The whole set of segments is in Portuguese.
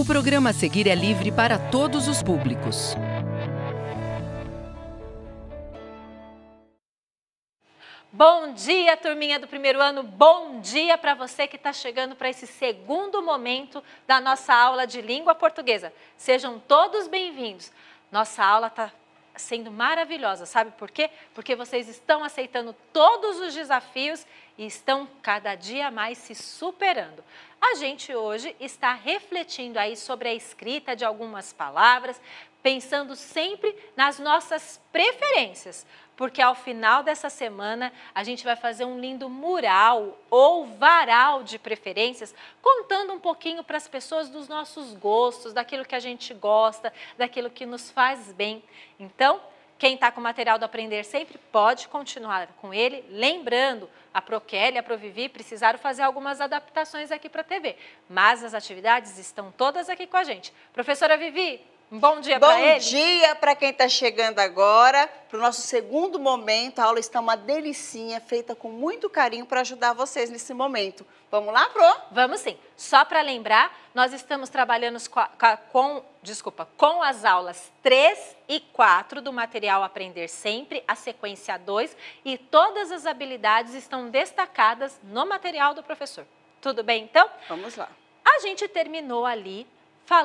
O programa a seguir é livre para todos os públicos. Bom dia, turminha do primeiro ano. Bom dia para você que está chegando para esse segundo momento da nossa aula de língua portuguesa. Sejam todos bem-vindos. Nossa aula está sendo maravilhosa. Sabe por quê? Porque vocês estão aceitando todos os desafios e estão cada dia mais se superando. A gente hoje está refletindo aí sobre a escrita de algumas palavras, pensando sempre nas nossas preferências porque ao final dessa semana a gente vai fazer um lindo mural ou varal de preferências, contando um pouquinho para as pessoas dos nossos gostos, daquilo que a gente gosta, daquilo que nos faz bem. Então, quem está com o material do Aprender Sempre pode continuar com ele. Lembrando, a Proquel e a Provivi precisaram fazer algumas adaptações aqui para a TV, mas as atividades estão todas aqui com a gente. Professora Vivi, Bom dia para ele. Bom dia para quem está chegando agora, para o nosso segundo momento. A aula está uma delicinha, feita com muito carinho para ajudar vocês nesse momento. Vamos lá, Pro? Vamos sim. Só para lembrar, nós estamos trabalhando com, desculpa, com as aulas 3 e 4 do material Aprender Sempre, a sequência 2, e todas as habilidades estão destacadas no material do professor. Tudo bem, então? Vamos lá. A gente terminou ali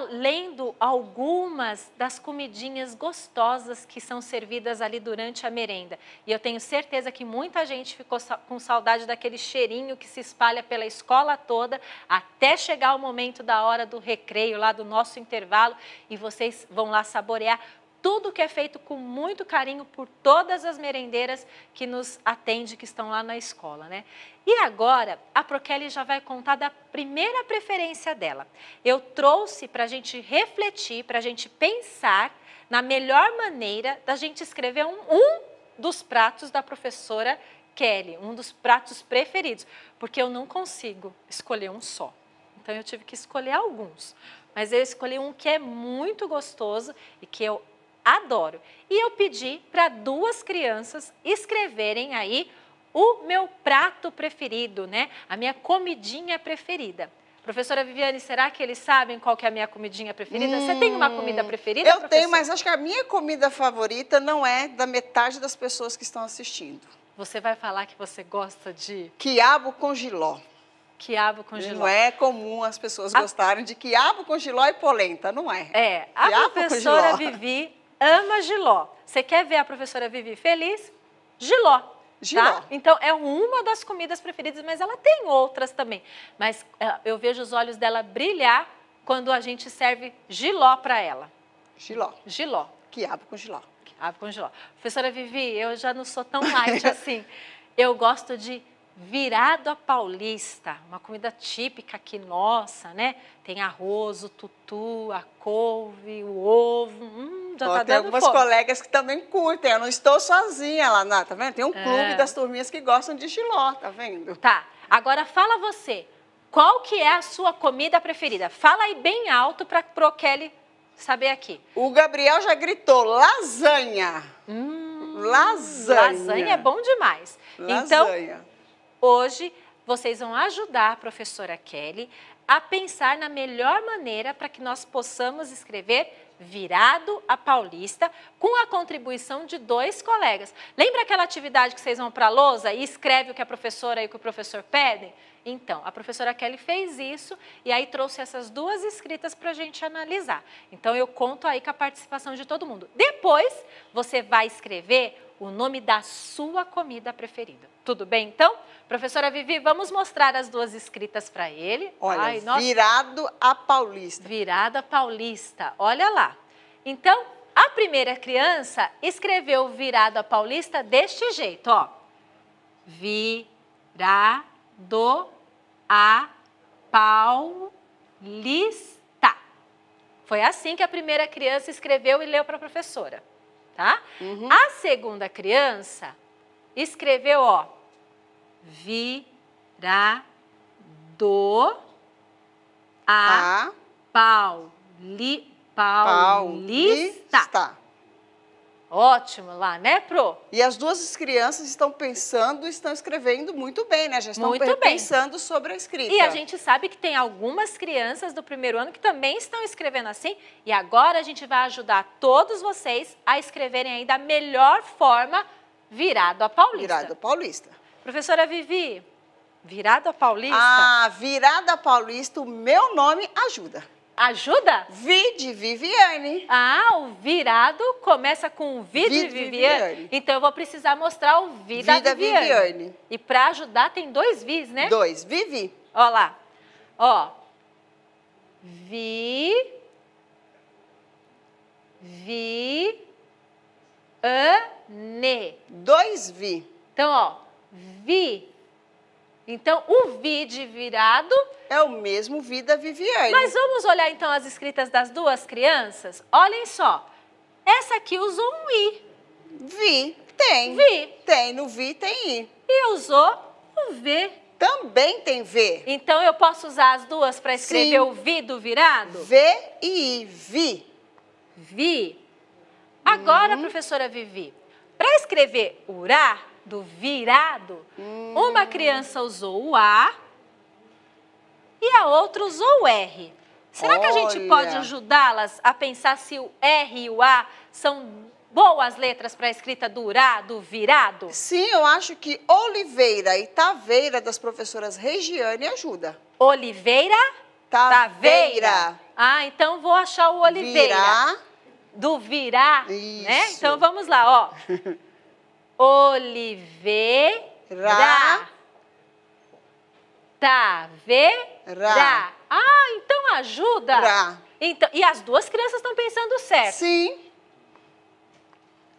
lendo algumas das comidinhas gostosas que são servidas ali durante a merenda. E eu tenho certeza que muita gente ficou com saudade daquele cheirinho que se espalha pela escola toda até chegar o momento da hora do recreio, lá do nosso intervalo, e vocês vão lá saborear tudo que é feito com muito carinho por todas as merendeiras que nos atende, que estão lá na escola, né? E agora, a Prokelly já vai contar da primeira preferência dela. Eu trouxe para a gente refletir, para a gente pensar na melhor maneira da gente escrever um, um dos pratos da professora Kelly, um dos pratos preferidos, porque eu não consigo escolher um só. Então, eu tive que escolher alguns. Mas eu escolhi um que é muito gostoso e que eu adoro. E eu pedi para duas crianças escreverem aí o meu prato preferido, né? A minha comidinha preferida. Professora Viviane, será que eles sabem qual que é a minha comidinha preferida? Hum, Você tem uma comida hum, preferida? Eu professor? tenho, mas acho que a minha comida favorita não é da metade das pessoas que estão assistindo. Você vai falar que você gosta de quiabo com giló. Quiabo com giló. Não é comum as pessoas a... gostarem de quiabo com giló e polenta, não é? É, a quiabo professora Vivi ama Giló. Você quer ver a professora Vivi feliz? Giló. Tá? Giló. Tá? Então, é uma das comidas preferidas, mas ela tem outras também. Mas é, eu vejo os olhos dela brilhar quando a gente serve giló para ela. Giló. Giló. Que abre com giló. Abre com giló. Professora Vivi, eu já não sou tão light assim. Eu gosto de virado a paulista, uma comida típica aqui nossa, né? Tem arroz, o tutu, a couve, o ovo. Hum, já Pô, tá tem algumas fome. colegas que também curtem. Eu não estou sozinha lá, na, tá vendo? Tem um é. clube das turminhas que gostam de xiló, tá vendo? Tá. Agora fala você, qual que é a sua comida preferida? Fala aí bem alto para pro Kelly saber aqui. O Gabriel já gritou lasanha. Hum, lasanha. Lasanha é bom demais. Então, lasanha. Então, Hoje, vocês vão ajudar a professora Kelly a pensar na melhor maneira para que nós possamos escrever virado a paulista com a contribuição de dois colegas. Lembra aquela atividade que vocês vão para a lousa e escreve o que a professora e o que o professor pedem? Então, a professora Kelly fez isso e aí trouxe essas duas escritas para a gente analisar. Então, eu conto aí com a participação de todo mundo. Depois, você vai escrever o nome da sua comida preferida. Tudo bem, então? Professora Vivi, vamos mostrar as duas escritas para ele. Olha, Ai, nossa... virado a paulista. Virada paulista, olha lá. Então, a primeira criança escreveu virado a paulista deste jeito, ó. Virado a paulista. Foi assim que a primeira criança escreveu e leu para a professora, tá? Uhum. A segunda criança escreveu, ó, virado a, a pauli, paulista. paulista. Ótimo lá, né, Pro? E as duas crianças estão pensando, estão escrevendo muito bem, né? Já estão muito pensando bem. sobre a escrita. E a gente sabe que tem algumas crianças do primeiro ano que também estão escrevendo assim. E agora a gente vai ajudar todos vocês a escreverem aí da melhor forma virado a paulista. Virado a paulista. Professora Vivi, virada paulista? Ah, virada paulista, o meu nome ajuda. Ajuda? Vi de Viviane. Ah, o virado começa com Vi de Viviane. Viviane. Então eu vou precisar mostrar o Vi, Vi da Viviane. Viviane. E para ajudar tem dois Vis, né? Dois. Vivi. Olha lá. Ó. Vi. Vi. Ane. Dois Vi. Então, ó vi. Então, o vi de virado. É o mesmo vi da Viviane. Mas vamos olhar então as escritas das duas crianças? Olhem só. Essa aqui usou um i. Vi, tem. Vi. Tem, no vi tem i. E usou o v. Também tem v. Então, eu posso usar as duas para escrever Sim. o vi do virado? V e i, vi. Vi. Agora, hum. professora Vivi, para escrever urar do virado. Hum. Uma criança usou o A e a outra usou o R. Será Olha. que a gente pode ajudá-las a pensar se o R e o A são boas letras para a escrita do urá, do virado? Sim, eu acho que Oliveira e Taveira, das professoras Regiane, ajuda. Oliveira? Taveira. Taveira. Ah, então vou achar o Oliveira. Virá. Do virar, né? Isso. né? Então vamos lá, ó. Oliveira. Taverá. Ah, então ajuda. Ra. Então, e as duas crianças estão pensando certo. Sim.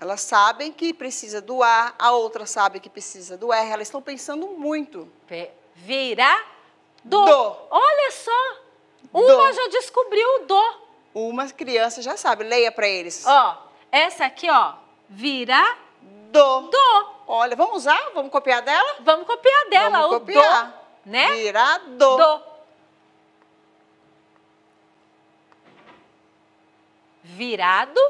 Elas sabem que precisa do A, a outra sabe que precisa do R. Elas estão pensando muito. Virá do. do. Olha só. Uma do. já descobriu o do. Uma criança já sabe. Leia para eles. Ó, essa aqui, ó. Virá do. Do. Olha, vamos usar? Vamos copiar dela? Vamos copiar dela. Vamos o copiar. Do, né? Virar do. Do. Virado.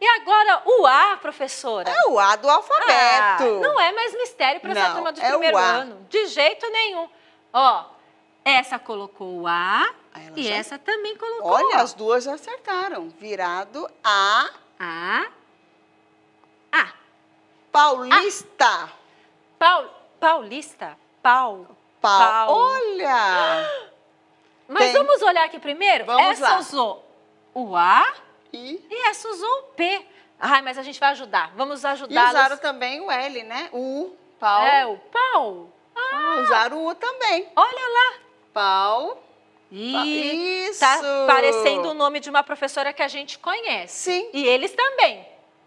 E agora o A, professora? É o A do alfabeto. Ah, não é mais mistério para essa turma do é primeiro ano. De jeito nenhum. Ó, essa colocou o A ah, e já... essa também colocou Olha, as duas acertaram. Virado A. A. A. Paulista. Ah. Paul, paulista? Pau. Pau. Olha! Mas Tem. vamos olhar aqui primeiro. Vamos essa lá. usou o A e... e essa usou o P. Ai, mas a gente vai ajudar. Vamos ajudar. E usaram também o L, né? O pau. É, o pau. Ah. ah. usaram o U também. Olha lá. Pau. E Isso. Tá parecendo o nome de uma professora que a gente conhece. Sim. E eles também.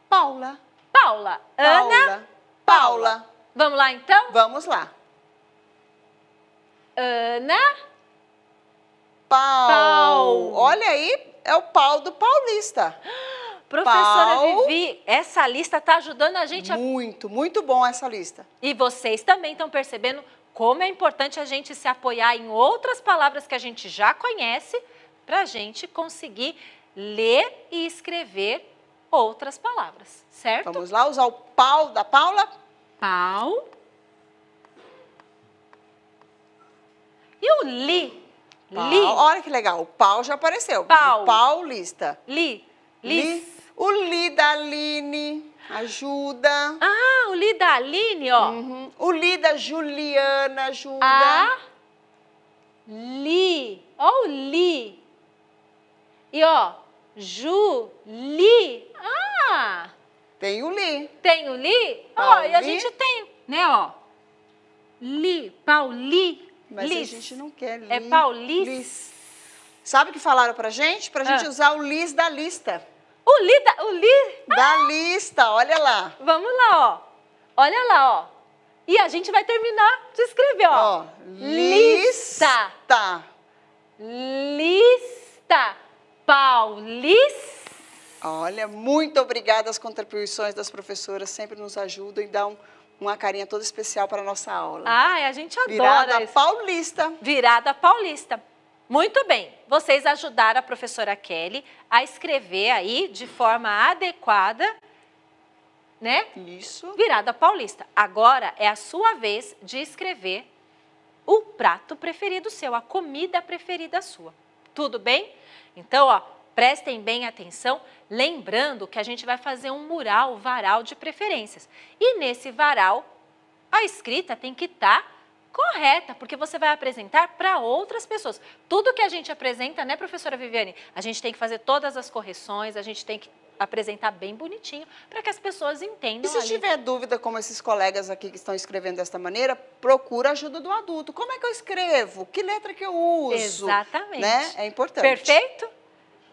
Paula. Paula. Ana. Paula. Paula. Vamos lá então? Vamos lá. Ana. Pau. pau. Olha aí, é o pau do paulista. Professora pau. Vivi, essa lista está ajudando a gente Muito, a... muito bom essa lista. E vocês também estão percebendo como é importante a gente se apoiar em outras palavras que a gente já conhece para a gente conseguir ler e escrever outras palavras, certo? Vamos lá usar o pau da Paula. Pau. E o li? Pau. Li. Olha que legal, o pau já apareceu. Pau. Paulista. Li. Li. O li da Aline. Ajuda. Ah, o li da Aline, ó. Uhum. O li da Juliana. Ajuda. A. Li. Ó o li. E ó, Juli. Ah! Tem o li. Tem o li? Ó, oh, e a gente tem, né, ó. Li, Pauli. Mas lis. a gente não quer li. É Pauli. Lis. Sabe o que falaram pra gente? Pra gente ah. usar o lis da lista. O li da, o li... da ah. lista, olha lá. Vamos lá, ó. Olha lá, ó. E a gente vai terminar de escrever, ó. ó lista. Lista. Li Paulis. Olha, muito obrigada. As contribuições das professoras sempre nos ajudam e dão uma carinha toda especial para a nossa aula. Ah, a gente adora Virada isso. paulista. Virada paulista. Muito bem, vocês ajudaram a professora Kelly a escrever aí de forma adequada, né? Isso. Virada paulista. Agora é a sua vez de escrever o prato preferido seu, a comida preferida sua. Tudo bem? Então, ó, Prestem bem atenção, lembrando que a gente vai fazer um mural, varal de preferências. E nesse varal, a escrita tem que estar tá correta, porque você vai apresentar para outras pessoas. Tudo que a gente apresenta, né, professora Viviane? A gente tem que fazer todas as correções, a gente tem que apresentar bem bonitinho para que as pessoas entendam. E se ali... tiver dúvida, como esses colegas aqui que estão escrevendo desta maneira, procura a ajuda do adulto. Como é que eu escrevo? Que letra que eu uso? Exatamente. Né? É importante. Perfeito?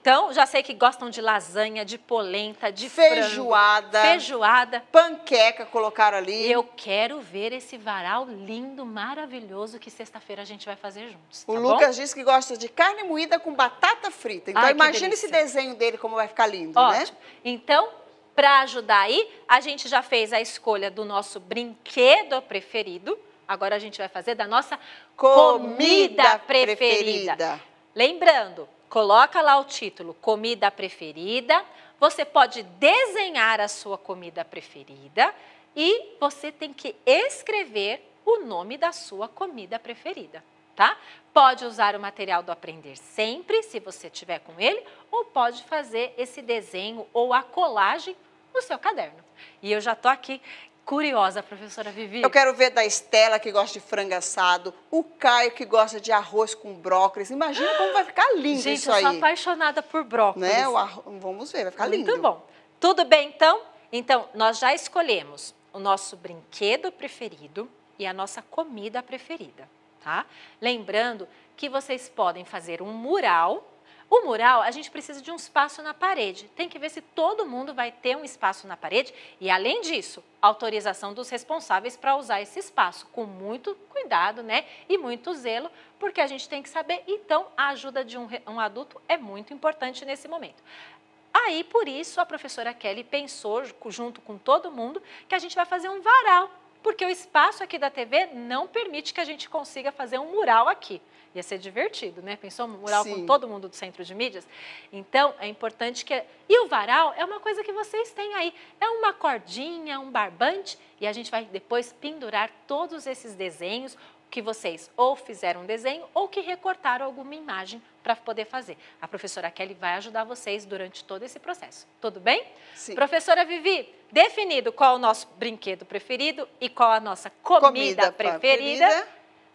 Então, já sei que gostam de lasanha, de polenta, de feijoada, frango, feijoada, panqueca colocaram ali. Eu quero ver esse varal lindo, maravilhoso que sexta-feira a gente vai fazer juntos. Tá o bom? Lucas diz que gosta de carne moída com batata frita. Então, imagina esse desenho dele como vai ficar lindo, né? Ótimo. né? Então, para ajudar aí, a gente já fez a escolha do nosso brinquedo preferido. Agora a gente vai fazer da nossa comida, comida preferida. preferida. Lembrando, Coloca lá o título Comida Preferida. Você pode desenhar a sua comida preferida e você tem que escrever o nome da sua comida preferida, tá? Pode usar o material do Aprender Sempre, se você tiver com ele, ou pode fazer esse desenho ou a colagem no seu caderno. E eu já tô aqui curiosa, professora Vivi. Eu quero ver da Estela, que gosta de frango assado, o Caio, que gosta de arroz com brócolis. Imagina como vai ficar lindo Gente, isso aí. Gente, eu sou apaixonada por brócolis. Né? Arro... Vamos ver, vai ficar lindo. Muito bom. Tudo bem, então? Então, nós já escolhemos o nosso brinquedo preferido e a nossa comida preferida, tá? Lembrando que vocês podem fazer um mural o mural, a gente precisa de um espaço na parede. Tem que ver se todo mundo vai ter um espaço na parede e, além disso, autorização dos responsáveis para usar esse espaço, com muito cuidado, né? E muito zelo, porque a gente tem que saber. Então, a ajuda de um, um adulto é muito importante nesse momento. Aí, por isso, a professora Kelly pensou, junto com todo mundo, que a gente vai fazer um varal, porque o espaço aqui da TV não permite que a gente consiga fazer um mural aqui. Ia ser divertido, né? Pensou um mural Sim. com todo mundo do centro de mídias? Então, é importante que... É, e o varal é uma coisa que vocês têm aí. É uma cordinha, um barbante, e a gente vai depois pendurar todos esses desenhos que vocês ou fizeram um desenho ou que recortaram alguma imagem para poder fazer. A professora Kelly vai ajudar vocês durante todo esse processo. Tudo bem? Sim. Professora Vivi, definido qual o nosso brinquedo preferido e qual a nossa comida, comida preferida, preferida,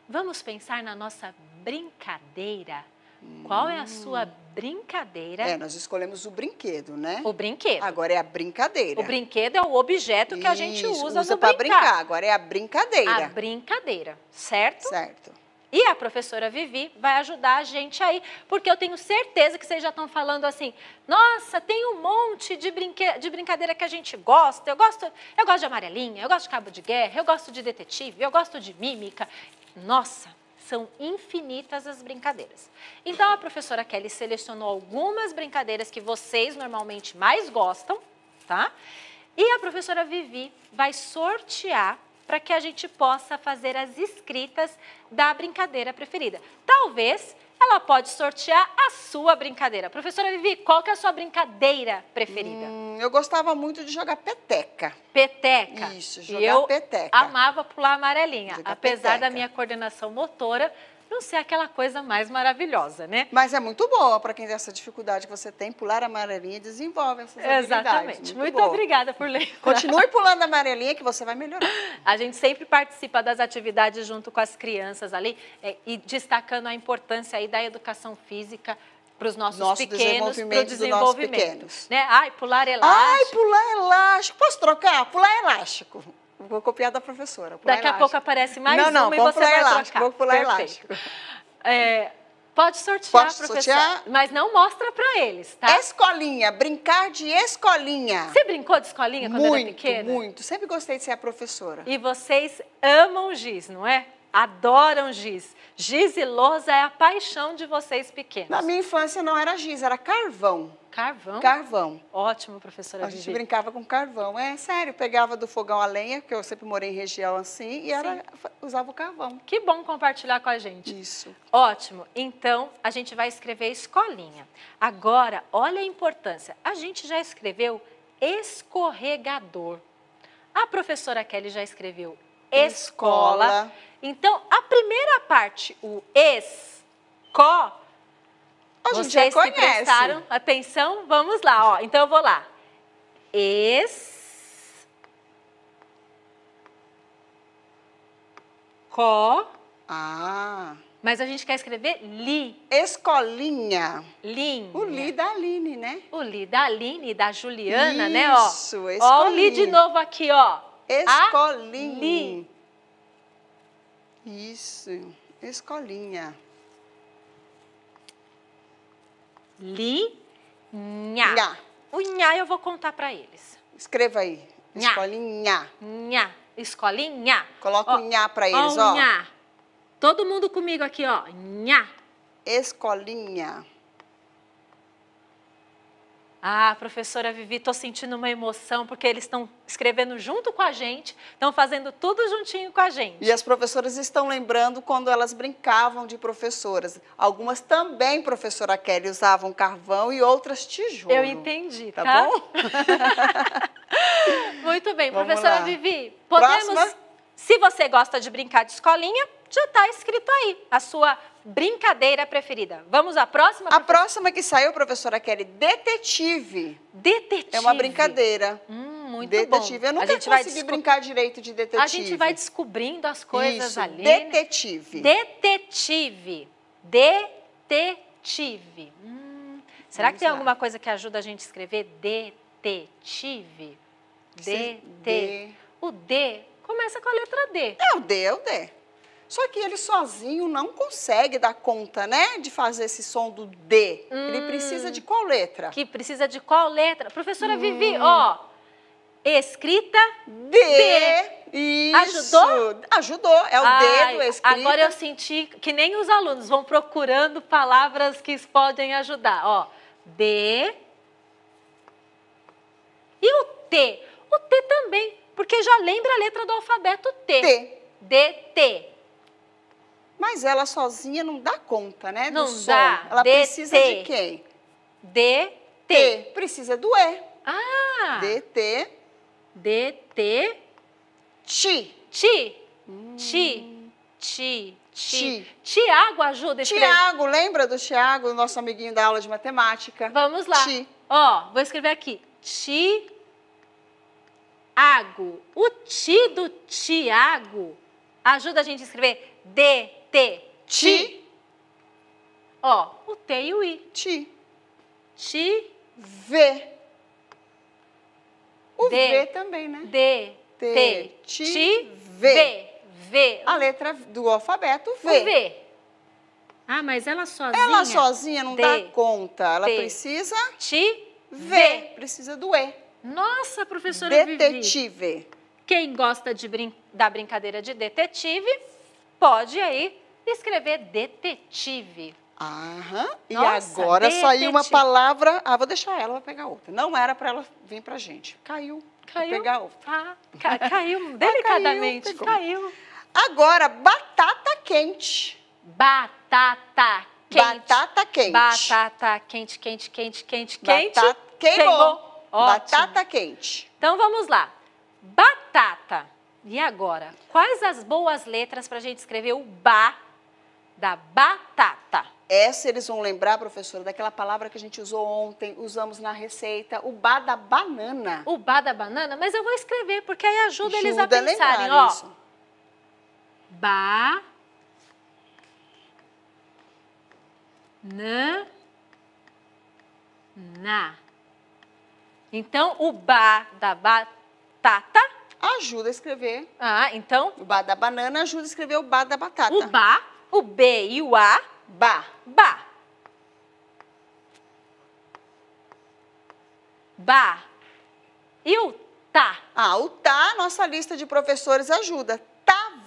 vamos pensar na nossa brincadeira. Hum. Qual é a sua hum. brincadeira? É, nós escolhemos o brinquedo, né? O brinquedo. Agora é a brincadeira. O brinquedo é o objeto que Isso, a gente usa, usa no brincar. brincar. Agora é a brincadeira. A brincadeira, certo? Certo. E a professora Vivi vai ajudar a gente aí, porque eu tenho certeza que vocês já estão falando assim: nossa, tem um monte de, brinque... de brincadeira que a gente gosta. Eu gosto, eu gosto de amarelinha, eu gosto de cabo de guerra, eu gosto de detetive, eu gosto de mímica. Nossa, são infinitas as brincadeiras. Então a professora Kelly selecionou algumas brincadeiras que vocês normalmente mais gostam, tá? E a professora Vivi vai sortear para que a gente possa fazer as escritas da brincadeira preferida. Talvez ela pode sortear a sua brincadeira. Professora Vivi, qual que é a sua brincadeira preferida? Hum, eu gostava muito de jogar peteca. Peteca. Isso, jogar e eu peteca. amava pular amarelinha. Jogar apesar peteca. da minha coordenação motora, não ser aquela coisa mais maravilhosa, né? Mas é muito boa para quem tem essa dificuldade que você tem, pular a amarelinha desenvolve essas Exatamente. habilidades. Exatamente. Muito, muito obrigada por ler. Continue pulando a amarelinha que você vai melhorar. A gente sempre participa das atividades junto com as crianças ali é, e destacando a importância aí da educação física para os nossos Nosso pequenos, para o desenvolvimento. Né? Ai, pular elástico. Ai, pular elástico. Posso trocar? Pular elástico. Vou copiar da professora. Daqui elástico. a pouco aparece mais não, não, e você vai elástico, trocar. Vou pular Perfeito. elástico. É, pode sortear, pode professor. Sortear. Mas não mostra para eles, tá? Escolinha, brincar de escolinha. Você brincou de escolinha quando muito, era pequena? Muito, muito. Sempre gostei de ser a professora. E vocês amam giz, não é? Adoram giz. Giz e lousa é a paixão de vocês pequenos. Na minha infância não era giz, era carvão. Carvão? Carvão. Ótimo, professora A Vivi. gente brincava com carvão. É sério, pegava do fogão a lenha, que eu sempre morei em região assim, e era, usava o carvão. Que bom compartilhar com a gente. Isso. Ótimo. Então, a gente vai escrever escolinha. Agora, olha a importância. A gente já escreveu escorregador. A professora Kelly já escreveu escola. Então, a primeira parte, o esco, vocês já que prestaram atenção, vamos lá, ó. Então eu vou lá. Es ah. Mas a gente quer escrever li. Escolinha. Linha. O li da Aline, né? O li da Aline, da Juliana, Isso, né, ó. Escolinha. Ó o li de novo aqui, ó. Escolinha. Isso, escolinha. Linha. Nha. O nha eu vou contar para eles. Escreva aí. Nha. Escolinha. Nha. Escolinha. Coloca o nha para eles, ó. ó. Todo mundo comigo aqui, ó. Nha. Escolinha. Ah, professora Vivi, estou sentindo uma emoção porque eles estão escrevendo junto com a gente, estão fazendo tudo juntinho com a gente. E as professoras estão lembrando quando elas brincavam de professoras. Algumas também, professora Kelly, usavam carvão e outras tijolo. Eu entendi, tá, tá? bom? Muito bem, Vamos professora lá. Vivi, podemos. Próxima? Se você gosta de brincar de escolinha, já está escrito aí, a sua brincadeira preferida. Vamos à próxima? A próxima que saiu, professora Kelly, detetive. Detetive. É uma brincadeira. Hum, muito detetive. bom. Eu nunca consegui descob... brincar direito de detetive. A gente vai descobrindo as coisas Isso, ali. Detetive. Detetive. Detetive. Hum, será Vamos que tem lá. alguma coisa que ajuda a gente a escrever detetive? D, D. O D começa com a letra D. É, o D é o D. Só que ele sozinho não consegue dar conta, né, de fazer esse som do D. Hum, ele precisa de qual letra? Que precisa de qual letra? Professora hum. Vivi, ó, escrita D. D. Isso. Ajudou? Ajudou, é o Ai, D do escrita. Agora eu senti que nem os alunos vão procurando palavras que podem ajudar, ó. D. E o T? O T também, porque já lembra a letra do alfabeto T. T. D, T. Mas ela sozinha não dá conta, né? Não do dá. Ela precisa de quem? D T. Precisa do E. Ah! DT. DT. Ti. Hum. Ti. Ti. Ti. Ti. Tiago ajuda esse Tiago, lembra do Tiago, nosso amiguinho da aula de matemática? Vamos lá. Ti. Ó, vou escrever aqui. Ti. Ago. O ti do Tiago ajuda a gente a escrever D T. Ti. Ó, o T e o I. Ti. Ti. V. O D, V também, né? D. T. T ti. ti v. v. V. A letra do alfabeto V. O v. Ah, mas ela sozinha. Ela sozinha não D, dá conta. Ela precisa. Ti. V. v. Precisa do E. Nossa, professora Detetive. Vivi. Quem gosta de brin da brincadeira de detetive pode aí escrever detetive. Aham. Nossa, e agora detetive. saiu uma palavra. Ah, vou deixar ela, vou pegar outra. Não era para ela vir para gente. Caiu. Caiu. Vou pegar outra. Ah, ah caiu delicadamente. Ah, caiu, caiu. Agora, batata quente. Batata quente. Batata quente. Batata quente, quente, quente, quente, batata... quente. Queimou. Queimou. Batata quente. Então vamos lá. Batata e agora, quais as boas letras para a gente escrever o ba da batata? Essa eles vão lembrar, professora, daquela palavra que a gente usou ontem, usamos na receita, o ba da banana. O ba da banana? Mas eu vou escrever, porque aí ajuda, ajuda eles a pensarem, ó. Isso. Ba na na. Então, o ba da batata ajuda a escrever. Ah, então? O ba da banana ajuda a escrever o ba da batata. O ba, o b e o a. Ba. Ba. Ba. E o tá? Ah, o tá, nossa lista de professores ajuda.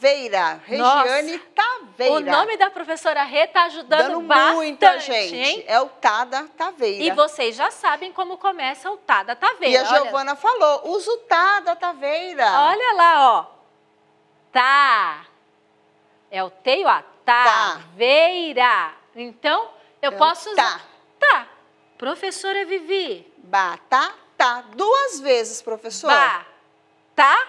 Taveira, Regiane Nossa. Taveira. O nome da professora Rê está ajudando Dando bastante, muita gente. Hein? É o Tada tá Taveira. E vocês já sabem como começa o Tada tá Taveira. E a Giovana falou, usa o Tada tá Taveira. Olha lá, ó. Tá. É o T e o A. Taveira. Tá. Então, eu, é posso usar. Tá. tá. Professora Vivi. tá. Duas vezes, professor. Tá.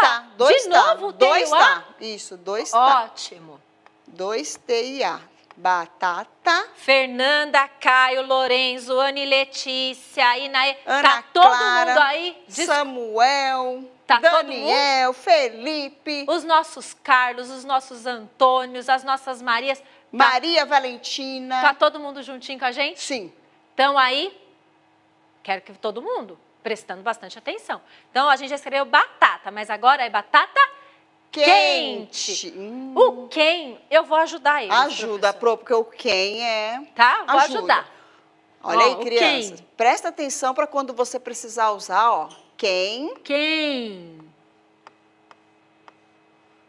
Tá. tá. Dois de tá. novo, dois tá. Isso, dois tá. Ótimo. Dois T e A. Batata. Fernanda, Caio, Lorenzo, Anne Letícia, Inaê. Ana tá todo Clara, mundo aí? Des... Samuel. Tá Daniel, Felipe. Os nossos Carlos, os nossos Antônios, as nossas Marias. Tá... Maria Valentina. Tá todo mundo juntinho com a gente? Sim. Estão aí? Quero que todo mundo prestando bastante atenção. Então, a gente já escreveu batata, mas agora é batata quente. quente. Hum. O quem, eu vou ajudar ele. Ajuda, professor. porque o quem é. Tá? Vou Ajuda. ajudar. Olha ó, aí, crianças. Presta atenção para quando você precisar usar, ó. Quem. Quem.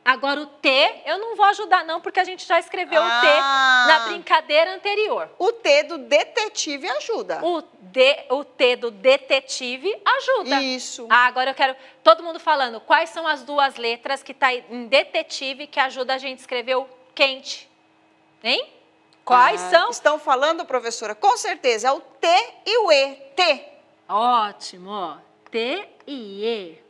Agora o T, eu não vou ajudar não, porque a gente já escreveu ah. o T na ah. brincadeira anterior. O T do detetive ajuda. O de, o T do detetive ajuda. Isso. Ah, agora eu quero. Todo mundo falando, quais são as duas letras que está em detetive que ajuda a gente a escrever o quente? Hein? Quais ah, são? Estão falando, professora, com certeza, é o T e o E. T. Ótimo. T e E.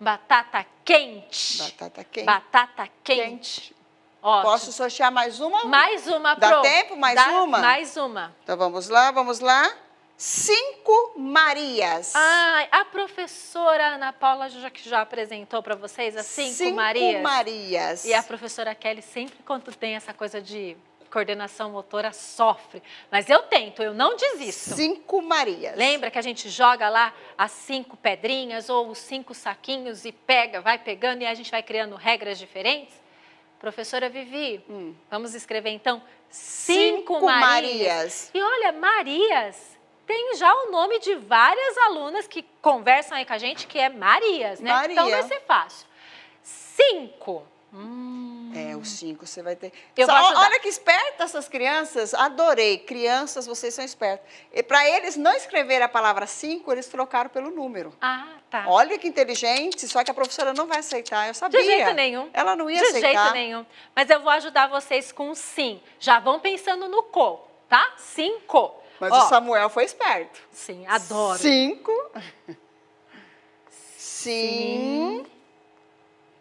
Batata quente. Batata quente. Batata quente. quente. Ótimo. Posso sortear mais uma? Mais uma, Dá tempo? Mais Dá uma? Mais uma. Então vamos lá, vamos lá. Cinco Marias. Ah, a professora Ana Paula já, já apresentou para vocês as cinco, cinco Marias. Cinco Marias. E a professora Kelly sempre quando tem essa coisa de coordenação motora sofre. Mas eu tento, eu não desisto. Cinco Marias. Lembra que a gente joga lá as cinco pedrinhas ou os cinco saquinhos e pega, vai pegando e a gente vai criando regras diferentes? Professora Vivi, hum. vamos escrever então cinco, cinco Marias. Marias. E olha, Marias tem já o nome de várias alunas que conversam aí com a gente, que é Marias, né? Então, Maria. Então vai ser fácil. Cinco. Hum. É, os cinco você vai ter. Eu Só, olha que esperta essas crianças. Adorei. Crianças, vocês são espertas. E para eles não escrever a palavra cinco, eles trocaram pelo número. Ah, tá. Olha que inteligente. Só que a professora não vai aceitar. Eu sabia. De jeito nenhum. Ela não ia De aceitar. De jeito nenhum. Mas eu vou ajudar vocês com sim. Já vão pensando no co, tá? Cinco. Mas Ó, o Samuel foi esperto. Sim, adoro. Cinco. Sim. sim.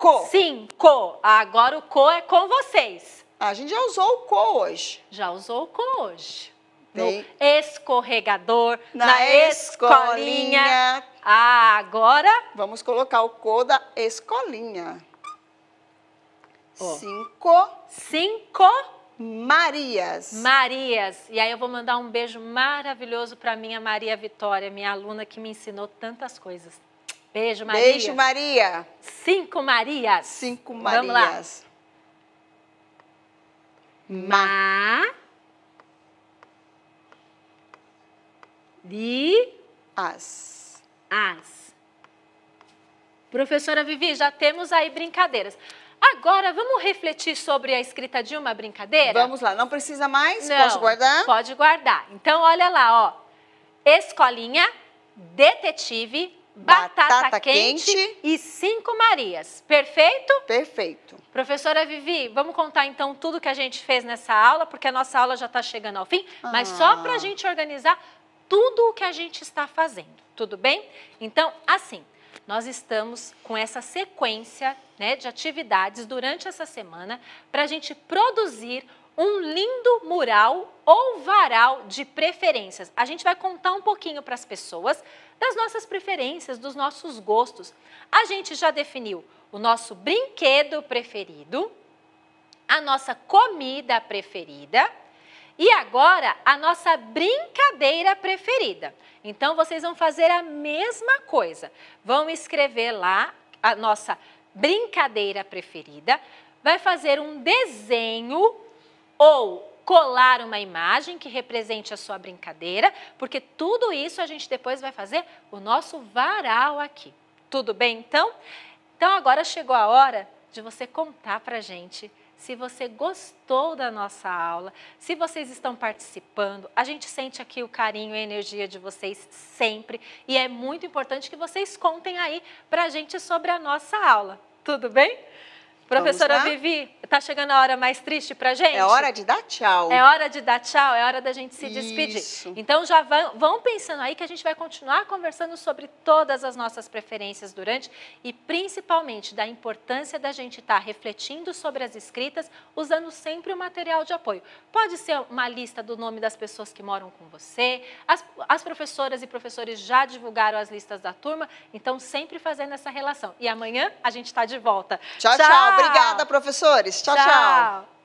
Co. Sim, co. Agora o co é com vocês. A gente já usou o co hoje. Já usou o co hoje. Tem. No escorregador, na, na escolinha. escolinha. Ah, agora. Vamos colocar o co da escolinha. Oh. Cinco. Cinco. Marias. Marias. E aí eu vou mandar um beijo maravilhoso para minha Maria Vitória, minha aluna que me ensinou tantas coisas. Beijo, Maria. Beijo, Maria. Cinco Marias. Cinco Marias. Vamos lá. Ma. Ma. As. As. Professora Vivi, já temos aí brincadeiras. Agora, vamos refletir sobre a escrita de uma brincadeira? Vamos lá, não precisa mais? Não, Posso guardar? Pode guardar. Então, olha lá, ó. Escolinha, detetive, batata, batata quente, quente, e cinco Marias. Perfeito? Perfeito. Professora Vivi, vamos contar então tudo que a gente fez nessa aula, porque a nossa aula já está chegando ao fim, ah. mas só ah. para a gente organizar tudo o que a gente está fazendo, tudo bem? Então, assim, nós estamos com essa sequência né, de atividades durante essa semana para a gente produzir um lindo mural ou varal de preferências. A gente vai contar um pouquinho para as pessoas das nossas preferências, dos nossos gostos. A gente já definiu o nosso brinquedo preferido, a nossa comida preferida e agora a nossa brincadeira preferida. Então vocês vão fazer a mesma coisa. Vão escrever lá a nossa brincadeira preferida, vai fazer um desenho ou colar uma imagem que represente a sua brincadeira, porque tudo isso a gente depois vai fazer o nosso varal aqui. Tudo bem então? Então agora chegou a hora de você contar a gente se você gostou da nossa aula, se vocês estão participando. A gente sente aqui o carinho e a energia de vocês sempre e é muito importante que vocês contem aí a gente sobre a nossa aula. Tudo bem? Professora Vivi, tá chegando a hora mais triste pra gente? É hora de dar tchau. É hora de dar tchau, é hora da gente se Isso. despedir. Então já vão, vão pensando aí que a gente vai continuar conversando sobre todas as nossas preferências durante e principalmente da importância da gente estar tá refletindo sobre as escritas, usando sempre o material de apoio. Pode ser uma lista do nome das pessoas que moram com você. As, as professoras e professores já divulgaram as listas da turma, então sempre fazendo essa relação. E amanhã a gente está de volta. tchau. tchau. tchau. Obrigada, professores. tchau. tchau. tchau.